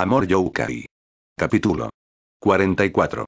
Amor Yokai. Capítulo 44.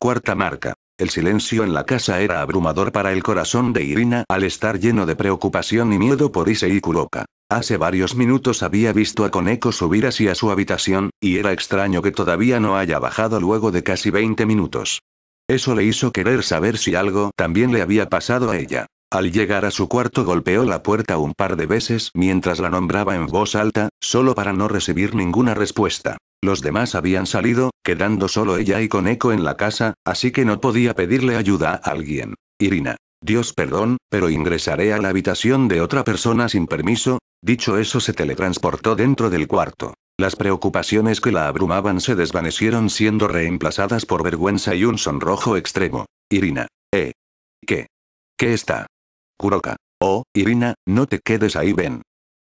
Cuarta marca. El silencio en la casa era abrumador para el corazón de Irina al estar lleno de preocupación y miedo por y Kuroka. Hace varios minutos había visto a Koneko subir hacia su habitación, y era extraño que todavía no haya bajado luego de casi 20 minutos. Eso le hizo querer saber si algo también le había pasado a ella. Al llegar a su cuarto golpeó la puerta un par de veces mientras la nombraba en voz alta, solo para no recibir ninguna respuesta. Los demás habían salido, quedando solo ella y con eco en la casa, así que no podía pedirle ayuda a alguien. Irina. Dios perdón, pero ingresaré a la habitación de otra persona sin permiso. Dicho eso se teletransportó dentro del cuarto. Las preocupaciones que la abrumaban se desvanecieron siendo reemplazadas por vergüenza y un sonrojo extremo. Irina. ¿Eh? ¿Qué? ¿Qué está? Kuroka. Oh, Irina, no te quedes ahí, ven.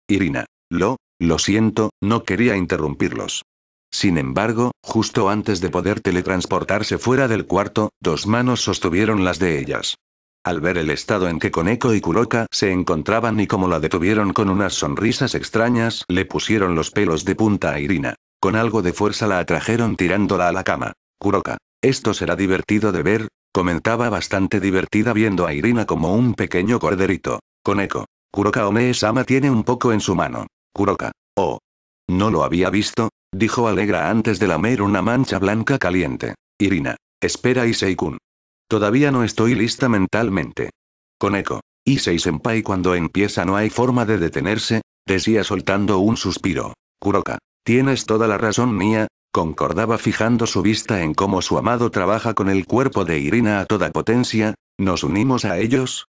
Irina. Lo, lo siento, no quería interrumpirlos. Sin embargo, justo antes de poder teletransportarse fuera del cuarto, dos manos sostuvieron las de ellas. Al ver el estado en que Koneko y Kuroka se encontraban y como la detuvieron con unas sonrisas extrañas, le pusieron los pelos de punta a Irina. Con algo de fuerza la atrajeron tirándola a la cama. Kuroka. Esto será divertido de ver, Comentaba bastante divertida viendo a Irina como un pequeño corderito. Con eco. Kuroka Ome-sama tiene un poco en su mano. Kuroka. Oh. No lo había visto, dijo Alegra antes de lamer una mancha blanca caliente. Irina. Espera Iseikun. Todavía no estoy lista mentalmente. Con eco. cuando empieza no hay forma de detenerse, decía soltando un suspiro. Kuroka. Tienes toda la razón mía, Concordaba fijando su vista en cómo su amado trabaja con el cuerpo de Irina a toda potencia, ¿nos unimos a ellos?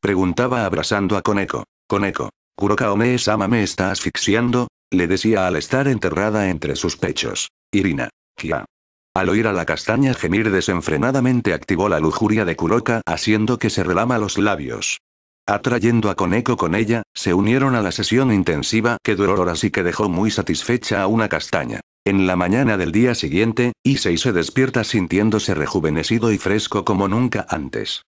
Preguntaba abrazando a Koneko. Koneko, Kuroka sama me está asfixiando, le decía al estar enterrada entre sus pechos. Irina. Kia. Al oír a la castaña gemir desenfrenadamente activó la lujuria de Kuroka haciendo que se relama los labios. Atrayendo a Koneko con ella, se unieron a la sesión intensiva que duró horas y que dejó muy satisfecha a una castaña. En la mañana del día siguiente, Issei se despierta sintiéndose rejuvenecido y fresco como nunca antes.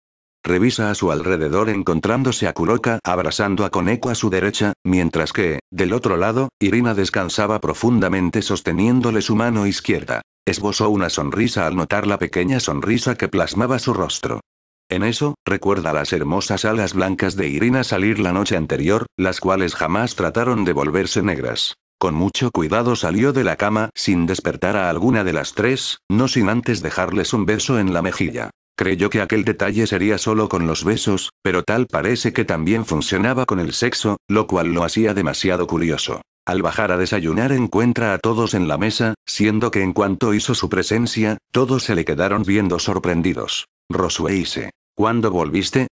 Revisa a su alrededor encontrándose a Kuroka abrazando a Koneko a su derecha, mientras que, del otro lado, Irina descansaba profundamente sosteniéndole su mano izquierda. Esbozó una sonrisa al notar la pequeña sonrisa que plasmaba su rostro. En eso, recuerda las hermosas alas blancas de Irina salir la noche anterior, las cuales jamás trataron de volverse negras. Con mucho cuidado salió de la cama sin despertar a alguna de las tres, no sin antes dejarles un beso en la mejilla. Creyó que aquel detalle sería solo con los besos, pero tal parece que también funcionaba con el sexo, lo cual lo hacía demasiado curioso. Al bajar a desayunar encuentra a todos en la mesa, siendo que en cuanto hizo su presencia, todos se le quedaron viendo sorprendidos. Rosueise. ¿Cuándo volviste?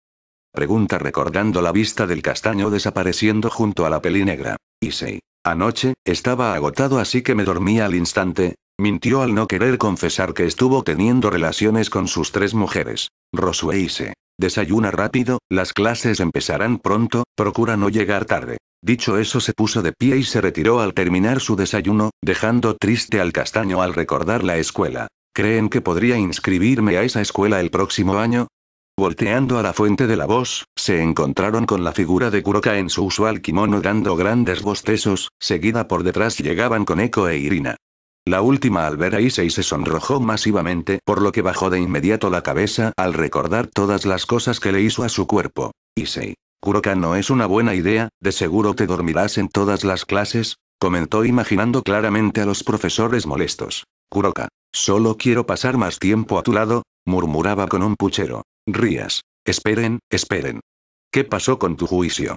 Pregunta recordando la vista del castaño desapareciendo junto a la peli negra. Issei. Anoche, estaba agotado así que me dormí al instante. Mintió al no querer confesar que estuvo teniendo relaciones con sus tres mujeres. Rosueise. Desayuna rápido, las clases empezarán pronto, procura no llegar tarde. Dicho eso se puso de pie y se retiró al terminar su desayuno, dejando triste al castaño al recordar la escuela. ¿Creen que podría inscribirme a esa escuela el próximo año? Volteando a la fuente de la voz, se encontraron con la figura de Kuroka en su usual kimono dando grandes bostezos, seguida por detrás llegaban con Eco e Irina. La última al ver a Issei se sonrojó masivamente, por lo que bajó de inmediato la cabeza al recordar todas las cosas que le hizo a su cuerpo. Issei. Kuroka no es una buena idea, de seguro te dormirás en todas las clases, comentó imaginando claramente a los profesores molestos. Kuroka. Solo quiero pasar más tiempo a tu lado, murmuraba con un puchero. Rías. Esperen, esperen. ¿Qué pasó con tu juicio?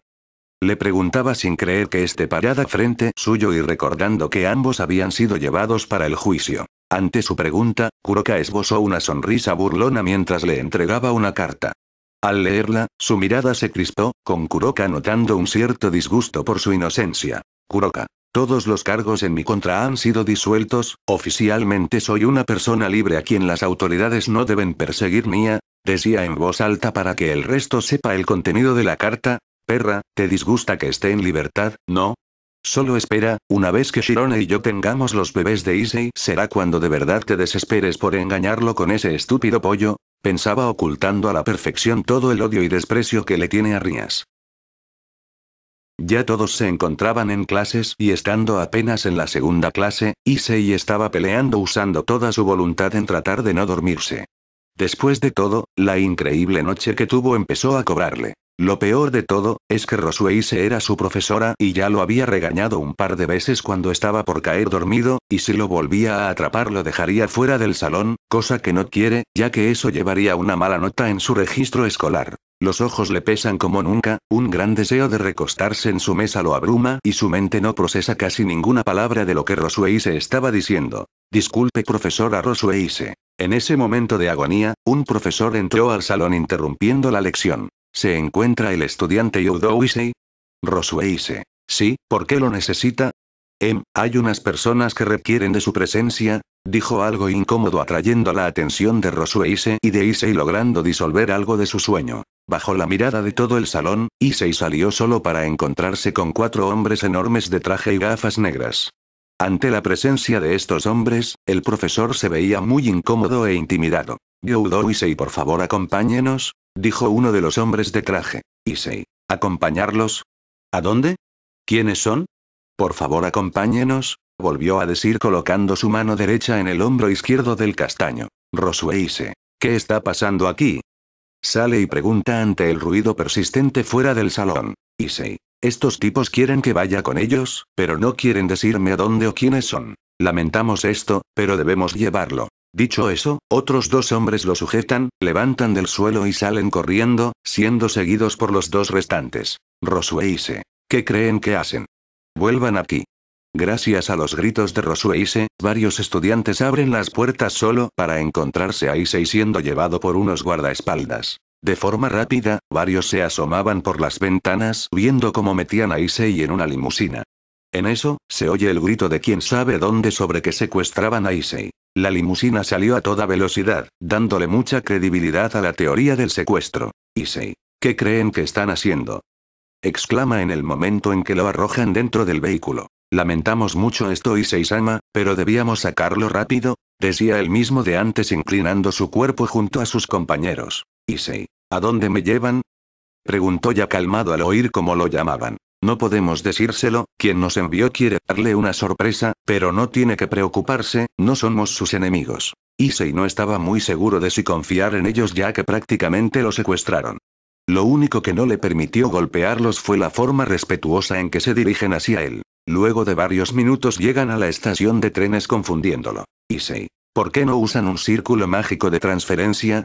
Le preguntaba sin creer que esté parada frente suyo y recordando que ambos habían sido llevados para el juicio. Ante su pregunta, Kuroka esbozó una sonrisa burlona mientras le entregaba una carta. Al leerla, su mirada se crispó, con Kuroka notando un cierto disgusto por su inocencia. Kuroka, todos los cargos en mi contra han sido disueltos, oficialmente soy una persona libre a quien las autoridades no deben perseguir mía», decía en voz alta para que el resto sepa el contenido de la carta, perra, ¿te disgusta que esté en libertad, no? Solo espera, una vez que Shirone y yo tengamos los bebés de Issei, será cuando de verdad te desesperes por engañarlo con ese estúpido pollo, pensaba ocultando a la perfección todo el odio y desprecio que le tiene a Rías. Ya todos se encontraban en clases y estando apenas en la segunda clase, Issei estaba peleando usando toda su voluntad en tratar de no dormirse. Después de todo, la increíble noche que tuvo empezó a cobrarle. Lo peor de todo, es que se era su profesora y ya lo había regañado un par de veces cuando estaba por caer dormido, y si lo volvía a atrapar lo dejaría fuera del salón, cosa que no quiere, ya que eso llevaría una mala nota en su registro escolar. Los ojos le pesan como nunca, un gran deseo de recostarse en su mesa lo abruma y su mente no procesa casi ninguna palabra de lo que Rosueise estaba diciendo. Disculpe profesora Rosueise. En ese momento de agonía, un profesor entró al salón interrumpiendo la lección. ¿Se encuentra el estudiante Yudowise? Rosueise. Sí, ¿por qué lo necesita? Em, hay unas personas que requieren de su presencia, dijo algo incómodo atrayendo la atención de Rosueise y de Issei logrando disolver algo de su sueño bajo la mirada de todo el salón, Issei salió solo para encontrarse con cuatro hombres enormes de traje y gafas negras. Ante la presencia de estos hombres, el profesor se veía muy incómodo e intimidado. Youdou Issei por favor acompáñenos, dijo uno de los hombres de traje. «Isei, ¿Acompañarlos? ¿A dónde? ¿Quiénes son? Por favor acompáñenos, volvió a decir colocando su mano derecha en el hombro izquierdo del castaño. Rosue Issei. ¿Qué está pasando aquí? Sale y pregunta ante el ruido persistente fuera del salón. Issei. Estos tipos quieren que vaya con ellos, pero no quieren decirme a dónde o quiénes son. Lamentamos esto, pero debemos llevarlo. Dicho eso, otros dos hombres lo sujetan, levantan del suelo y salen corriendo, siendo seguidos por los dos restantes. Rosue y Issei. ¿Qué creen que hacen? Vuelvan aquí. Gracias a los gritos de e varios estudiantes abren las puertas solo para encontrarse a Issei siendo llevado por unos guardaespaldas. De forma rápida, varios se asomaban por las ventanas viendo cómo metían a Issei en una limusina. En eso, se oye el grito de quien sabe dónde sobre que secuestraban a Issei. La limusina salió a toda velocidad, dándole mucha credibilidad a la teoría del secuestro. Issei, ¿qué creen que están haciendo? exclama en el momento en que lo arrojan dentro del vehículo. Lamentamos mucho esto Issei-sama, pero debíamos sacarlo rápido, decía él mismo de antes inclinando su cuerpo junto a sus compañeros. Issei, ¿a dónde me llevan? Preguntó ya calmado al oír cómo lo llamaban. No podemos decírselo, quien nos envió quiere darle una sorpresa, pero no tiene que preocuparse, no somos sus enemigos. Issei no estaba muy seguro de si confiar en ellos ya que prácticamente lo secuestraron. Lo único que no le permitió golpearlos fue la forma respetuosa en que se dirigen hacia él. Luego de varios minutos llegan a la estación de trenes confundiéndolo. Issei. ¿Por qué no usan un círculo mágico de transferencia?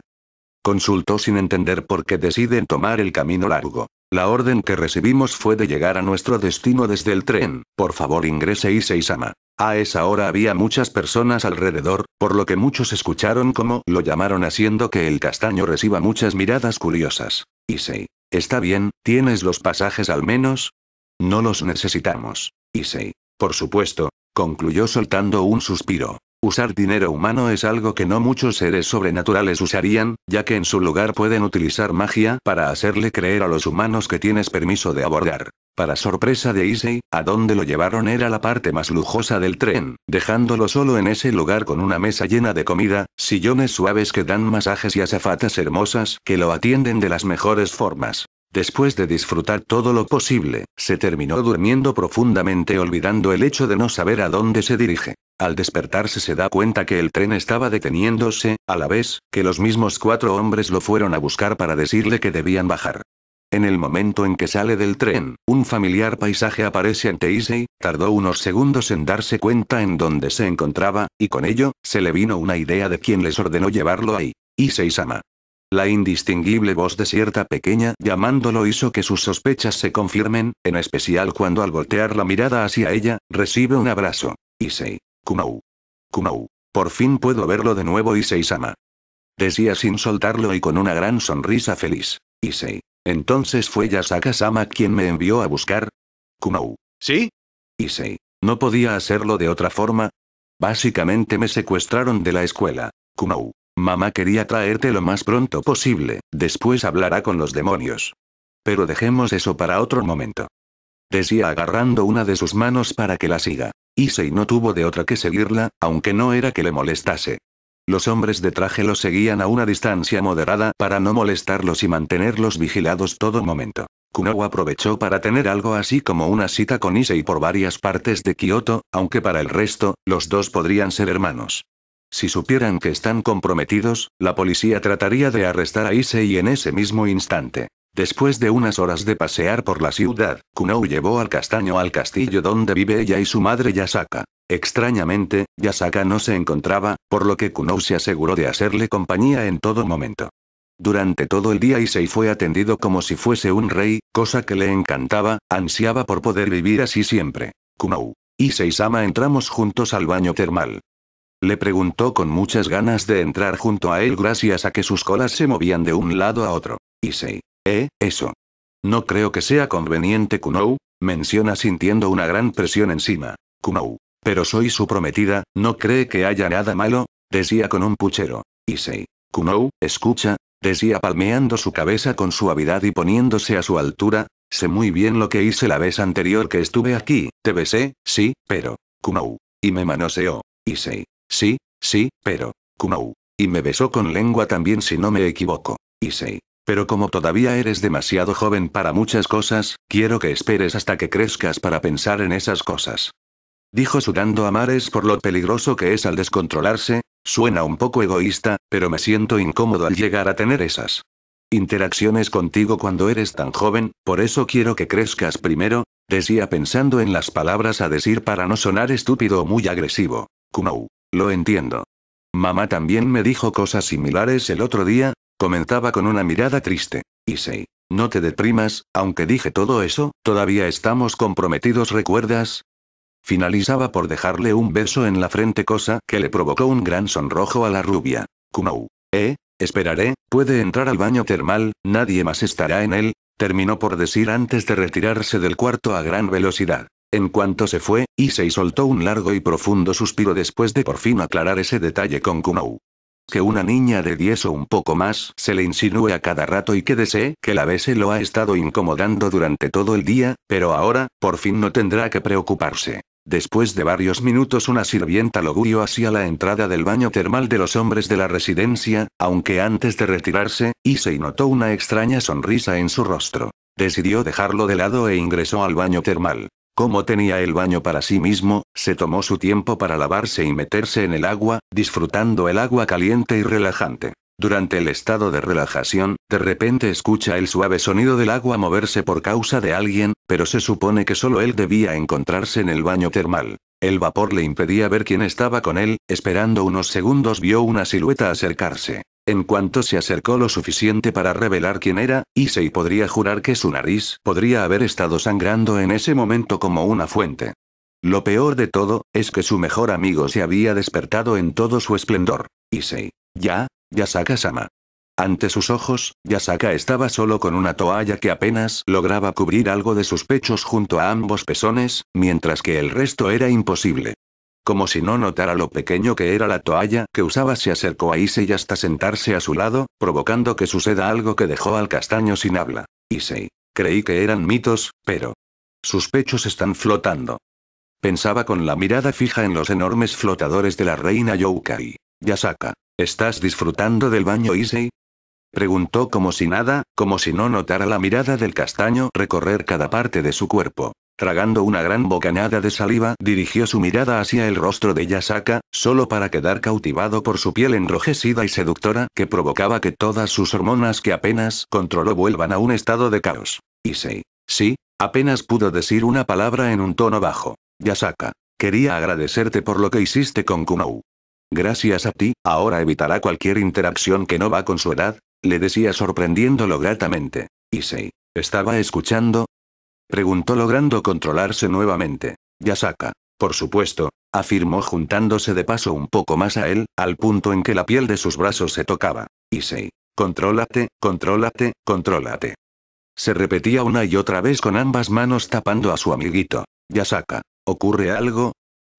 Consultó sin entender por qué deciden tomar el camino largo. La orden que recibimos fue de llegar a nuestro destino desde el tren. Por favor ingrese Issei-sama. A esa hora había muchas personas alrededor, por lo que muchos escucharon cómo lo llamaron haciendo que el castaño reciba muchas miradas curiosas. Isei. Está bien, ¿tienes los pasajes al menos? No los necesitamos. Issei. Por supuesto, concluyó soltando un suspiro. Usar dinero humano es algo que no muchos seres sobrenaturales usarían, ya que en su lugar pueden utilizar magia para hacerle creer a los humanos que tienes permiso de abordar. Para sorpresa de Issei, a donde lo llevaron era la parte más lujosa del tren, dejándolo solo en ese lugar con una mesa llena de comida, sillones suaves que dan masajes y azafatas hermosas que lo atienden de las mejores formas. Después de disfrutar todo lo posible, se terminó durmiendo profundamente olvidando el hecho de no saber a dónde se dirige. Al despertarse se da cuenta que el tren estaba deteniéndose, a la vez, que los mismos cuatro hombres lo fueron a buscar para decirle que debían bajar. En el momento en que sale del tren, un familiar paisaje aparece ante Issei, tardó unos segundos en darse cuenta en dónde se encontraba, y con ello, se le vino una idea de quién les ordenó llevarlo ahí. Issei-sama. La indistinguible voz de cierta pequeña llamándolo hizo que sus sospechas se confirmen, en especial cuando al voltear la mirada hacia ella, recibe un abrazo. Issei. Kumau. Kumau. Por fin puedo verlo de nuevo Issei-sama. Decía sin soltarlo y con una gran sonrisa feliz. Issei. Entonces fue Yasaka-sama quien me envió a buscar. Kumau. ¿Sí? Issei. No podía hacerlo de otra forma. Básicamente me secuestraron de la escuela. Kumau. Mamá quería traerte lo más pronto posible, después hablará con los demonios. Pero dejemos eso para otro momento. Decía agarrando una de sus manos para que la siga. Issei no tuvo de otra que seguirla, aunque no era que le molestase. Los hombres de traje los seguían a una distancia moderada para no molestarlos y mantenerlos vigilados todo momento. Kunau aprovechó para tener algo así como una cita con Issei por varias partes de Kioto, aunque para el resto, los dos podrían ser hermanos. Si supieran que están comprometidos, la policía trataría de arrestar a y en ese mismo instante. Después de unas horas de pasear por la ciudad, Kunou llevó al castaño al castillo donde vive ella y su madre Yasaka. Extrañamente, Yasaka no se encontraba, por lo que Kunou se aseguró de hacerle compañía en todo momento. Durante todo el día Issei fue atendido como si fuese un rey, cosa que le encantaba, ansiaba por poder vivir así siempre. Kunou. Issei-sama entramos juntos al baño termal. Le preguntó con muchas ganas de entrar junto a él gracias a que sus colas se movían de un lado a otro. Issei. Eh, eso. No creo que sea conveniente Kunou, menciona sintiendo una gran presión encima. Kunou. Pero soy su prometida, ¿no cree que haya nada malo? Decía con un puchero. Issei. Kunou, escucha, decía palmeando su cabeza con suavidad y poniéndose a su altura, sé muy bien lo que hice la vez anterior que estuve aquí, te besé, sí, pero... Kunou. Y me manoseó. Issei. Sí, sí, pero. Kumau Y me besó con lengua también si no me equivoco. Issei. Pero como todavía eres demasiado joven para muchas cosas, quiero que esperes hasta que crezcas para pensar en esas cosas. Dijo sudando a mares por lo peligroso que es al descontrolarse, suena un poco egoísta, pero me siento incómodo al llegar a tener esas interacciones contigo cuando eres tan joven, por eso quiero que crezcas primero, decía pensando en las palabras a decir para no sonar estúpido o muy agresivo. Kunou. Lo entiendo. Mamá también me dijo cosas similares el otro día, comentaba con una mirada triste. Issei, no te deprimas, aunque dije todo eso, todavía estamos comprometidos, ¿recuerdas? Finalizaba por dejarle un beso en la frente, cosa que le provocó un gran sonrojo a la rubia. Kunou. ¿Eh? Esperaré, puede entrar al baño termal, nadie más estará en él, terminó por decir antes de retirarse del cuarto a gran velocidad. En cuanto se fue, Issei soltó un largo y profundo suspiro después de por fin aclarar ese detalle con Kunou. Que una niña de 10 o un poco más se le insinúe a cada rato y que desee que la se lo ha estado incomodando durante todo el día, pero ahora, por fin no tendrá que preocuparse. Después de varios minutos una sirvienta lo guió hacia la entrada del baño termal de los hombres de la residencia, aunque antes de retirarse, Issei notó una extraña sonrisa en su rostro. Decidió dejarlo de lado e ingresó al baño termal. Como tenía el baño para sí mismo, se tomó su tiempo para lavarse y meterse en el agua, disfrutando el agua caliente y relajante. Durante el estado de relajación, de repente escucha el suave sonido del agua moverse por causa de alguien, pero se supone que solo él debía encontrarse en el baño termal. El vapor le impedía ver quién estaba con él, esperando unos segundos vio una silueta acercarse. En cuanto se acercó lo suficiente para revelar quién era, Issei podría jurar que su nariz podría haber estado sangrando en ese momento como una fuente. Lo peor de todo, es que su mejor amigo se había despertado en todo su esplendor. Issei. Ya, Yasaka-sama. Ante sus ojos, Yasaka estaba solo con una toalla que apenas lograba cubrir algo de sus pechos junto a ambos pezones, mientras que el resto era imposible. Como si no notara lo pequeño que era la toalla que usaba, se acercó a Issei hasta sentarse a su lado, provocando que suceda algo que dejó al castaño sin habla. Issei. Creí que eran mitos, pero. Sus pechos están flotando. Pensaba con la mirada fija en los enormes flotadores de la reina Youkai. Yasaka. ¿Estás disfrutando del baño Issei? Preguntó como si nada, como si no notara la mirada del castaño recorrer cada parte de su cuerpo. Tragando una gran bocanada de saliva, dirigió su mirada hacia el rostro de Yasaka, solo para quedar cautivado por su piel enrojecida y seductora que provocaba que todas sus hormonas que apenas controló vuelvan a un estado de caos. Issei. Sí, apenas pudo decir una palabra en un tono bajo. Yasaka. Quería agradecerte por lo que hiciste con Kunou. Gracias a ti, ahora evitará cualquier interacción que no va con su edad, le decía sorprendiéndolo gratamente. Issei. Estaba escuchando, Preguntó logrando controlarse nuevamente. Yasaka. Por supuesto, afirmó juntándose de paso un poco más a él, al punto en que la piel de sus brazos se tocaba. Issei. Contrólate, contrólate, contrólate. Se repetía una y otra vez con ambas manos tapando a su amiguito. Yasaka. ¿Ocurre algo?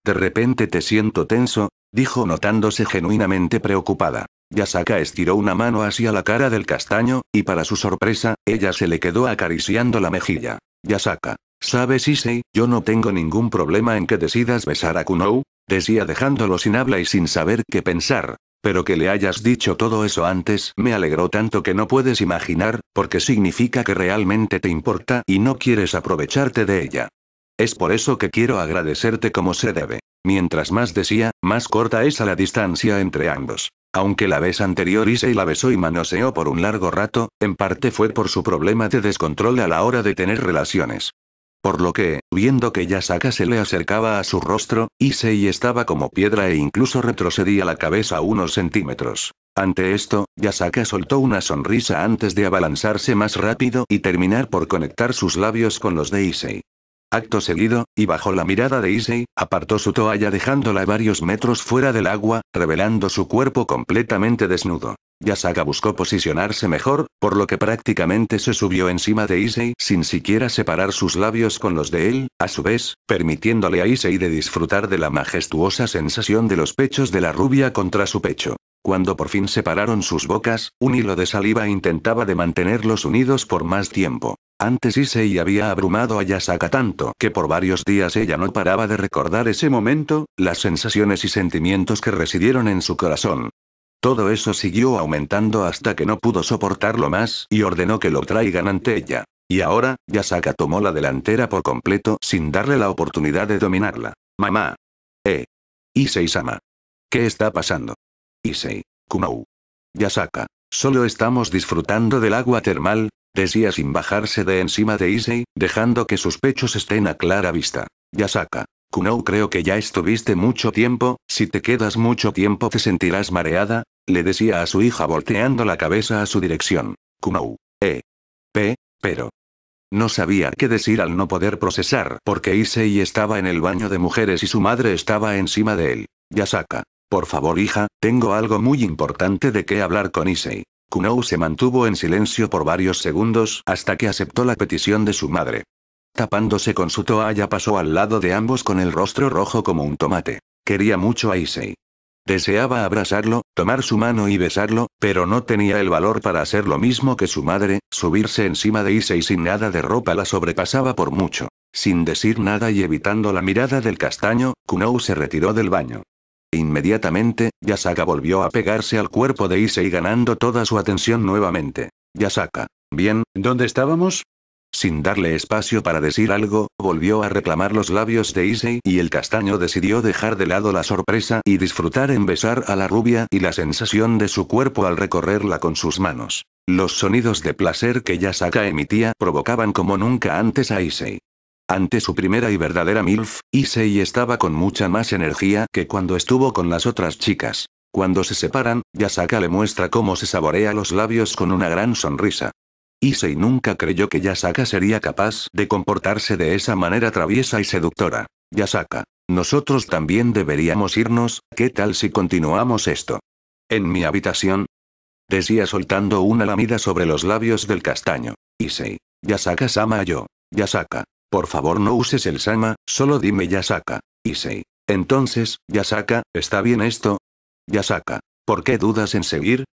De repente te siento tenso, dijo notándose genuinamente preocupada. Yasaka estiró una mano hacia la cara del castaño, y para su sorpresa, ella se le quedó acariciando la mejilla. Yasaka. ¿Sabes Issei, yo no tengo ningún problema en que decidas besar a Kunou? Decía dejándolo sin habla y sin saber qué pensar. Pero que le hayas dicho todo eso antes me alegró tanto que no puedes imaginar, porque significa que realmente te importa y no quieres aprovecharte de ella. Es por eso que quiero agradecerte como se debe. Mientras más decía, más corta es a la distancia entre ambos. Aunque la vez anterior Issei la besó y manoseó por un largo rato, en parte fue por su problema de descontrol a la hora de tener relaciones. Por lo que, viendo que Yasaka se le acercaba a su rostro, Issei estaba como piedra e incluso retrocedía la cabeza unos centímetros. Ante esto, Yasaka soltó una sonrisa antes de abalanzarse más rápido y terminar por conectar sus labios con los de Issei. Acto seguido, y bajo la mirada de Issei, apartó su toalla dejándola varios metros fuera del agua, revelando su cuerpo completamente desnudo. Yasaka buscó posicionarse mejor, por lo que prácticamente se subió encima de Issei sin siquiera separar sus labios con los de él, a su vez, permitiéndole a Issei de disfrutar de la majestuosa sensación de los pechos de la rubia contra su pecho. Cuando por fin separaron sus bocas, un hilo de saliva intentaba de mantenerlos unidos por más tiempo. Antes Issei había abrumado a Yasaka tanto que por varios días ella no paraba de recordar ese momento, las sensaciones y sentimientos que residieron en su corazón. Todo eso siguió aumentando hasta que no pudo soportarlo más y ordenó que lo traigan ante ella. Y ahora, Yasaka tomó la delantera por completo sin darle la oportunidad de dominarla. Mamá. Eh. Issei-sama. ¿Qué está pasando? Issei. Kumau. Yasaka. Solo estamos disfrutando del agua termal, decía sin bajarse de encima de Issei, dejando que sus pechos estén a clara vista. Yasaka. Kunou creo que ya estuviste mucho tiempo, si te quedas mucho tiempo te sentirás mareada, le decía a su hija volteando la cabeza a su dirección. Kunou. Eh. P. Pero. No sabía qué decir al no poder procesar porque Issei estaba en el baño de mujeres y su madre estaba encima de él. Yasaka. Por favor hija, tengo algo muy importante de qué hablar con Issei. Kunou se mantuvo en silencio por varios segundos hasta que aceptó la petición de su madre. Tapándose con su toalla pasó al lado de ambos con el rostro rojo como un tomate. Quería mucho a Issei. Deseaba abrazarlo, tomar su mano y besarlo, pero no tenía el valor para hacer lo mismo que su madre, subirse encima de Issei sin nada de ropa la sobrepasaba por mucho. Sin decir nada y evitando la mirada del castaño, Kunou se retiró del baño. Inmediatamente, Yasaka volvió a pegarse al cuerpo de Issei ganando toda su atención nuevamente. Yasaka. Bien, ¿dónde estábamos? Sin darle espacio para decir algo, volvió a reclamar los labios de Issei y el castaño decidió dejar de lado la sorpresa y disfrutar en besar a la rubia y la sensación de su cuerpo al recorrerla con sus manos. Los sonidos de placer que Yasaka emitía provocaban como nunca antes a Issei. Ante su primera y verdadera MILF, Issei estaba con mucha más energía que cuando estuvo con las otras chicas. Cuando se separan, Yasaka le muestra cómo se saborea los labios con una gran sonrisa. Issei nunca creyó que Yasaka sería capaz de comportarse de esa manera traviesa y seductora. Yasaka. Nosotros también deberíamos irnos, ¿qué tal si continuamos esto? En mi habitación. Decía soltando una lamida sobre los labios del castaño. Issei. Yasaka-sama yo. Yasaka. Por favor no uses el sama, solo dime Yasaka. Issei. Entonces, Yasaka, ¿está bien esto? Yasaka. ¿Por qué dudas en seguir?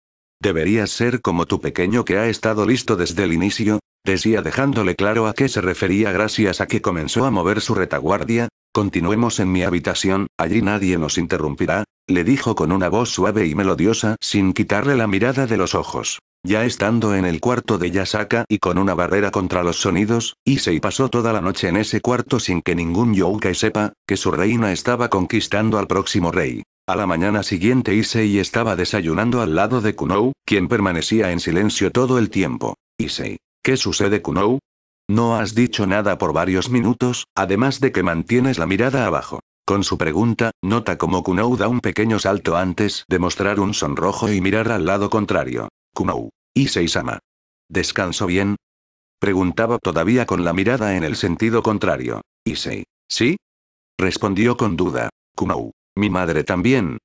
Deberías ser como tu pequeño que ha estado listo desde el inicio, decía dejándole claro a qué se refería gracias a que comenzó a mover su retaguardia. Continuemos en mi habitación, allí nadie nos interrumpirá, le dijo con una voz suave y melodiosa sin quitarle la mirada de los ojos. Ya estando en el cuarto de Yasaka y con una barrera contra los sonidos, Issei pasó toda la noche en ese cuarto sin que ningún Youkai sepa que su reina estaba conquistando al próximo rey. A la mañana siguiente Issei estaba desayunando al lado de Kunou, quien permanecía en silencio todo el tiempo. Issei, ¿qué sucede Kunou? No has dicho nada por varios minutos, además de que mantienes la mirada abajo. Con su pregunta, nota como Kunou da un pequeño salto antes de mostrar un sonrojo y mirar al lado contrario. Kunou. Issei-sama. ¿Descanso bien? Preguntaba todavía con la mirada en el sentido contrario. Issei. ¿Sí? Respondió con duda. Kunou. ¿Mi madre también?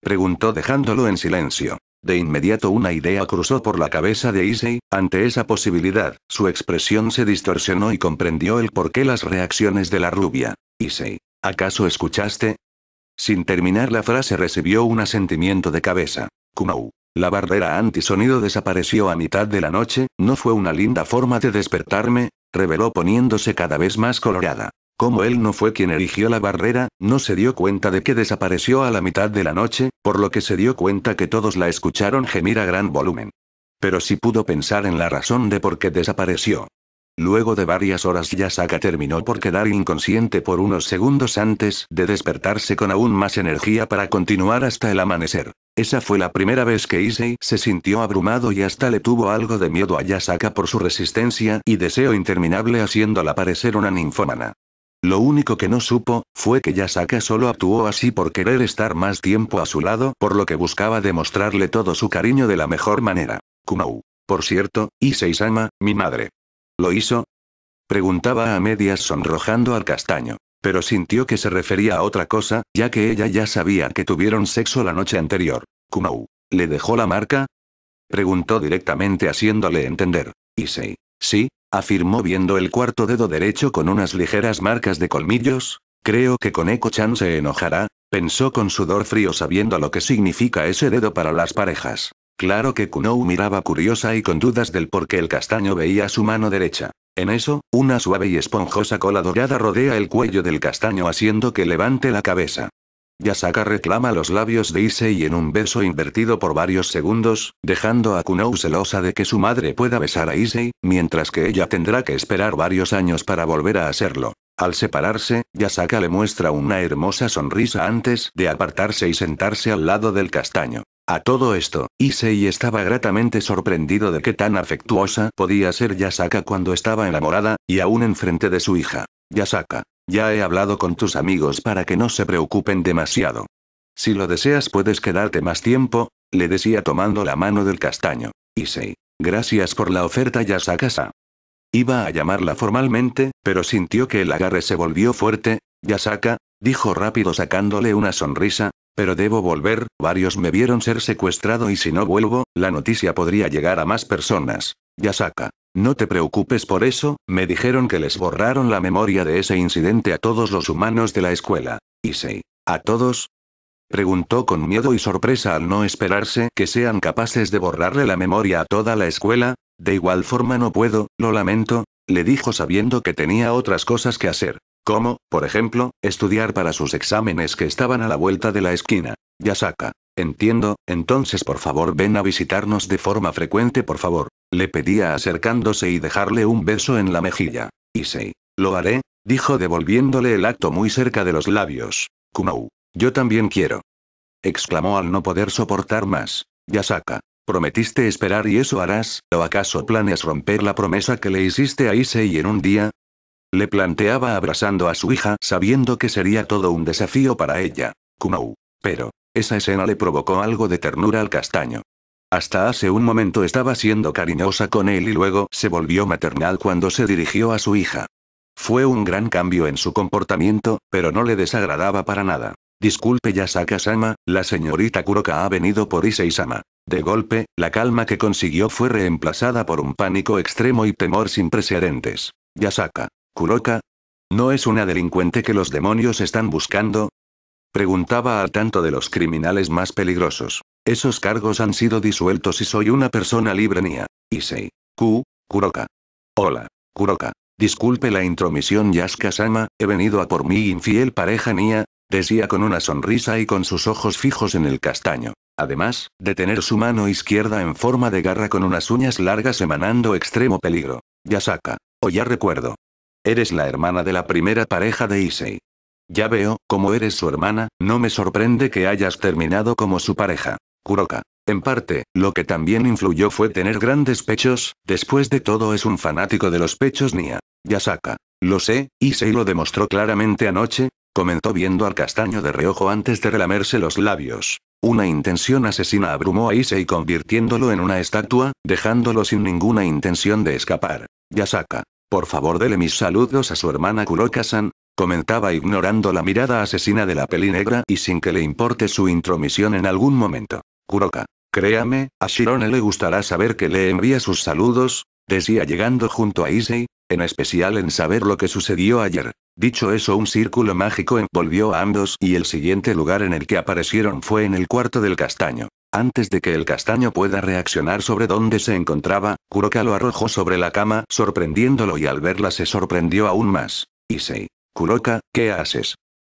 Preguntó dejándolo en silencio. De inmediato una idea cruzó por la cabeza de Issei, ante esa posibilidad, su expresión se distorsionó y comprendió el porqué las reacciones de la rubia. Issei. ¿Acaso escuchaste? Sin terminar la frase recibió un asentimiento de cabeza. Kunou. La barrera antisonido desapareció a mitad de la noche, ¿no fue una linda forma de despertarme? reveló poniéndose cada vez más colorada. Como él no fue quien erigió la barrera, no se dio cuenta de que desapareció a la mitad de la noche, por lo que se dio cuenta que todos la escucharon gemir a gran volumen. Pero si pudo pensar en la razón de por qué desapareció. Luego de varias horas Yasaka terminó por quedar inconsciente por unos segundos antes de despertarse con aún más energía para continuar hasta el amanecer. Esa fue la primera vez que Issei se sintió abrumado y hasta le tuvo algo de miedo a Yasaka por su resistencia y deseo interminable haciéndola parecer una ninfómana. Lo único que no supo, fue que Yasaka solo actuó así por querer estar más tiempo a su lado, por lo que buscaba demostrarle todo su cariño de la mejor manera. Kumou. Por cierto, Issei-sama, mi madre. ¿Lo hizo? Preguntaba a medias sonrojando al castaño, pero sintió que se refería a otra cosa, ya que ella ya sabía que tuvieron sexo la noche anterior. Kumau, ¿le dejó la marca? Preguntó directamente haciéndole entender. Issei. Sí, afirmó viendo el cuarto dedo derecho con unas ligeras marcas de colmillos. Creo que Koneko-chan se enojará, pensó con sudor frío sabiendo lo que significa ese dedo para las parejas. Claro que Kunou miraba curiosa y con dudas del por qué el castaño veía su mano derecha. En eso, una suave y esponjosa cola dorada rodea el cuello del castaño haciendo que levante la cabeza. Yasaka reclama los labios de Issei en un beso invertido por varios segundos, dejando a Kunou celosa de que su madre pueda besar a Issei, mientras que ella tendrá que esperar varios años para volver a hacerlo. Al separarse, Yasaka le muestra una hermosa sonrisa antes de apartarse y sentarse al lado del castaño. A todo esto, Issei estaba gratamente sorprendido de que tan afectuosa podía ser Yasaka cuando estaba enamorada, y aún enfrente de su hija. Yasaka, ya he hablado con tus amigos para que no se preocupen demasiado. Si lo deseas puedes quedarte más tiempo, le decía tomando la mano del castaño. Issei, gracias por la oferta yasaka Iba a llamarla formalmente, pero sintió que el agarre se volvió fuerte. Yasaka, dijo rápido sacándole una sonrisa, pero debo volver, varios me vieron ser secuestrado y si no vuelvo, la noticia podría llegar a más personas. Yasaka. No te preocupes por eso, me dijeron que les borraron la memoria de ese incidente a todos los humanos de la escuela. ¿Y Issei. ¿A todos? Preguntó con miedo y sorpresa al no esperarse que sean capaces de borrarle la memoria a toda la escuela. De igual forma no puedo, lo lamento, le dijo sabiendo que tenía otras cosas que hacer como, por ejemplo, estudiar para sus exámenes que estaban a la vuelta de la esquina. Yasaka. Entiendo, entonces por favor ven a visitarnos de forma frecuente por favor. Le pedía acercándose y dejarle un beso en la mejilla. Issei. Lo haré, dijo devolviéndole el acto muy cerca de los labios. Kumou. Yo también quiero. Exclamó al no poder soportar más. Yasaka. Prometiste esperar y eso harás, ¿o acaso planes romper la promesa que le hiciste a Issei en un día? Le planteaba abrazando a su hija sabiendo que sería todo un desafío para ella. Kumou. Pero, esa escena le provocó algo de ternura al castaño. Hasta hace un momento estaba siendo cariñosa con él y luego se volvió maternal cuando se dirigió a su hija. Fue un gran cambio en su comportamiento, pero no le desagradaba para nada. Disculpe Yasaka-sama, la señorita Kuroka ha venido por Issei-sama. De golpe, la calma que consiguió fue reemplazada por un pánico extremo y temor sin precedentes. Yasaka. Kuroka. ¿No es una delincuente que los demonios están buscando? Preguntaba al tanto de los criminales más peligrosos. Esos cargos han sido disueltos y soy una persona libre mía. Issei. Q. Kuroka. Hola, Kuroka. Disculpe la intromisión Yasuka-sama, he venido a por mi infiel pareja mía, decía con una sonrisa y con sus ojos fijos en el castaño. Además, de tener su mano izquierda en forma de garra con unas uñas largas emanando extremo peligro. Yasaka. O ya recuerdo. Eres la hermana de la primera pareja de Issei. Ya veo, como eres su hermana, no me sorprende que hayas terminado como su pareja. Kuroka. En parte, lo que también influyó fue tener grandes pechos, después de todo es un fanático de los pechos Nia. Yasaka. Lo sé, Issei lo demostró claramente anoche, comentó viendo al castaño de reojo antes de relamerse los labios. Una intención asesina abrumó a Issei convirtiéndolo en una estatua, dejándolo sin ninguna intención de escapar. Yasaka. Por favor dele mis saludos a su hermana Kuroka-san, comentaba ignorando la mirada asesina de la peli negra y sin que le importe su intromisión en algún momento. Kuroka. Créame, a Shirone le gustará saber que le envía sus saludos, decía llegando junto a Issei, en especial en saber lo que sucedió ayer. Dicho eso, un círculo mágico envolvió a ambos y el siguiente lugar en el que aparecieron fue en el cuarto del castaño. Antes de que el castaño pueda reaccionar sobre dónde se encontraba, Kuroka lo arrojó sobre la cama, sorprendiéndolo y al verla se sorprendió aún más. Issei. Kuroka, ¿qué haces?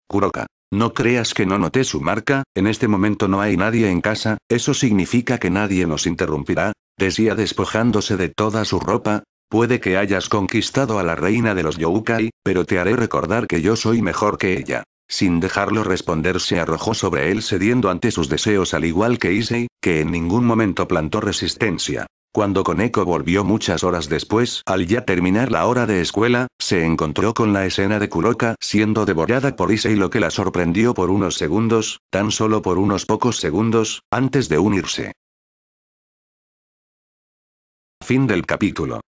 Kuroka. No creas que no noté su marca, en este momento no hay nadie en casa, eso significa que nadie nos interrumpirá, decía despojándose de toda su ropa. Puede que hayas conquistado a la reina de los Youkai, pero te haré recordar que yo soy mejor que ella. Sin dejarlo responder se arrojó sobre él cediendo ante sus deseos al igual que Issei, que en ningún momento plantó resistencia. Cuando Koneko volvió muchas horas después, al ya terminar la hora de escuela, se encontró con la escena de Kuroka siendo devorada por Issei lo que la sorprendió por unos segundos, tan solo por unos pocos segundos, antes de unirse. Fin del capítulo.